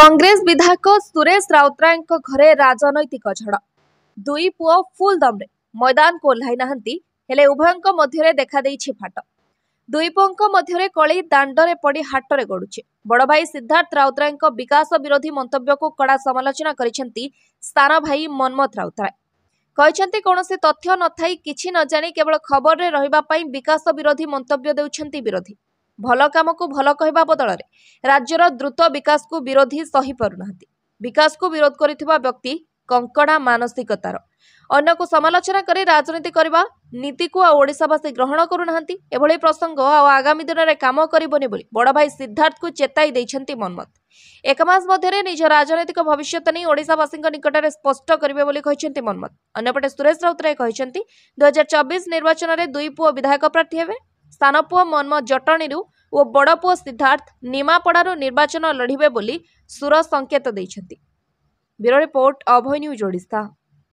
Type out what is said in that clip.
କଂଗ୍ରେସ ବିଧାୟକ ସୁରେଶ ରାଉତରାୟଙ୍କ ଘରେ ରାଜନୈତିକ ଝଡ଼ ଦୁଇ ପୁଅ ଫୁଲ ଦମ୍ରେ ମଇଦାନକୁ ଓହ୍ଲାଇ ନାହାନ୍ତି ହେଲେ ଉଭୟଙ୍କ ମଧ୍ୟରେ ଦେଖାଦେଇଛି ଫାଟ ଦୁଇ ପୁଅଙ୍କ ମଧ୍ୟରେ କଳି ଦାଣ୍ଡରେ ପଡ଼ି ହାଟରେ ଗଡ଼ୁଛି ବଡ଼ ଭାଇ ସିଦ୍ଧାର୍ଥ ରାଉତରାୟଙ୍କ ବିକାଶ ବିରୋଧୀ ମନ୍ତବ୍ୟକୁ କଡ଼ା ସମାଲୋଚନା କରିଛନ୍ତି ସାନ ଭାଇ ମନ୍ମଥ ରାଉତରାୟ କହିଛନ୍ତି କୌଣସି ତଥ୍ୟ ନଥାଇ କିଛି ନ ଜାଣି କେବଳ ଖବରରେ ରହିବା ପାଇଁ ବିକାଶ ବିରୋଧୀ ମନ୍ତବ୍ୟ ଦେଉଛନ୍ତି ବିରୋଧୀ ଭଲ କାମକୁ ଭଲ କହିବା ବଦଳରେ ରାଜ୍ୟର ଦ୍ରୁତ ବିକାଶକୁ ବିରୋଧୀ ସହି ପାରୁନାହାନ୍ତି ବିକାଶକୁ ବିରୋଧ କରିଥିବା ବ୍ୟକ୍ତି କଙ୍କଡ଼ା ମାନସିକତାର ଅନ୍ୟକୁ ସମାଲୋଚନା କରି ରାଜନୀତି କରିବା ନୀତିକୁ ଆଉ ଓଡ଼ିଶାବାସୀ ଗ୍ରହଣ କରୁନାହାନ୍ତି ଏଭଳି ପ୍ରସଙ୍ଗ ଆଉ ଆଗାମୀ ଦିନରେ କାମ କରିବନି ବୋଲି ବଡ଼ ଭାଇ ସିଦ୍ଧାର୍ଥଙ୍କୁ ଚେତାଇ ଦେଇଛନ୍ତି ମନ୍ମଥ ଏକ ମାସ ମଧ୍ୟରେ ନିଜ ରାଜନୈତିକ ଭବିଷ୍ୟତ ନେଇ ଓଡ଼ିଶାବାସୀଙ୍କ ନିକଟରେ ସ୍ପଷ୍ଟ କରିବେ ବୋଲି କହିଛନ୍ତି ମନ୍ମଥ ଅନ୍ୟପଟେ ସୁରେଶ ରାଉତରାୟ କହିଛନ୍ତି ଦୁଇହଜାର ଚବିଶ ନିର୍ବାଚନରେ ଦୁଇ ପୁଅ ବିଧାୟକ ପ୍ରାର୍ଥୀ ହେବେ ସାନ ପୁଅ ମନ୍ମ ଜଟଣୀରୁ ଓ ବଡ଼ପୁଅ ସିଦ୍ଧାର୍ଥ ନିମାପଡ଼ାରୁ ନିର୍ବାଚନ ଲଢ଼ିବେ ବୋଲି ସୁର ସଂକେତ ଦେଇଛନ୍ତି bureau report Abhay news Odisha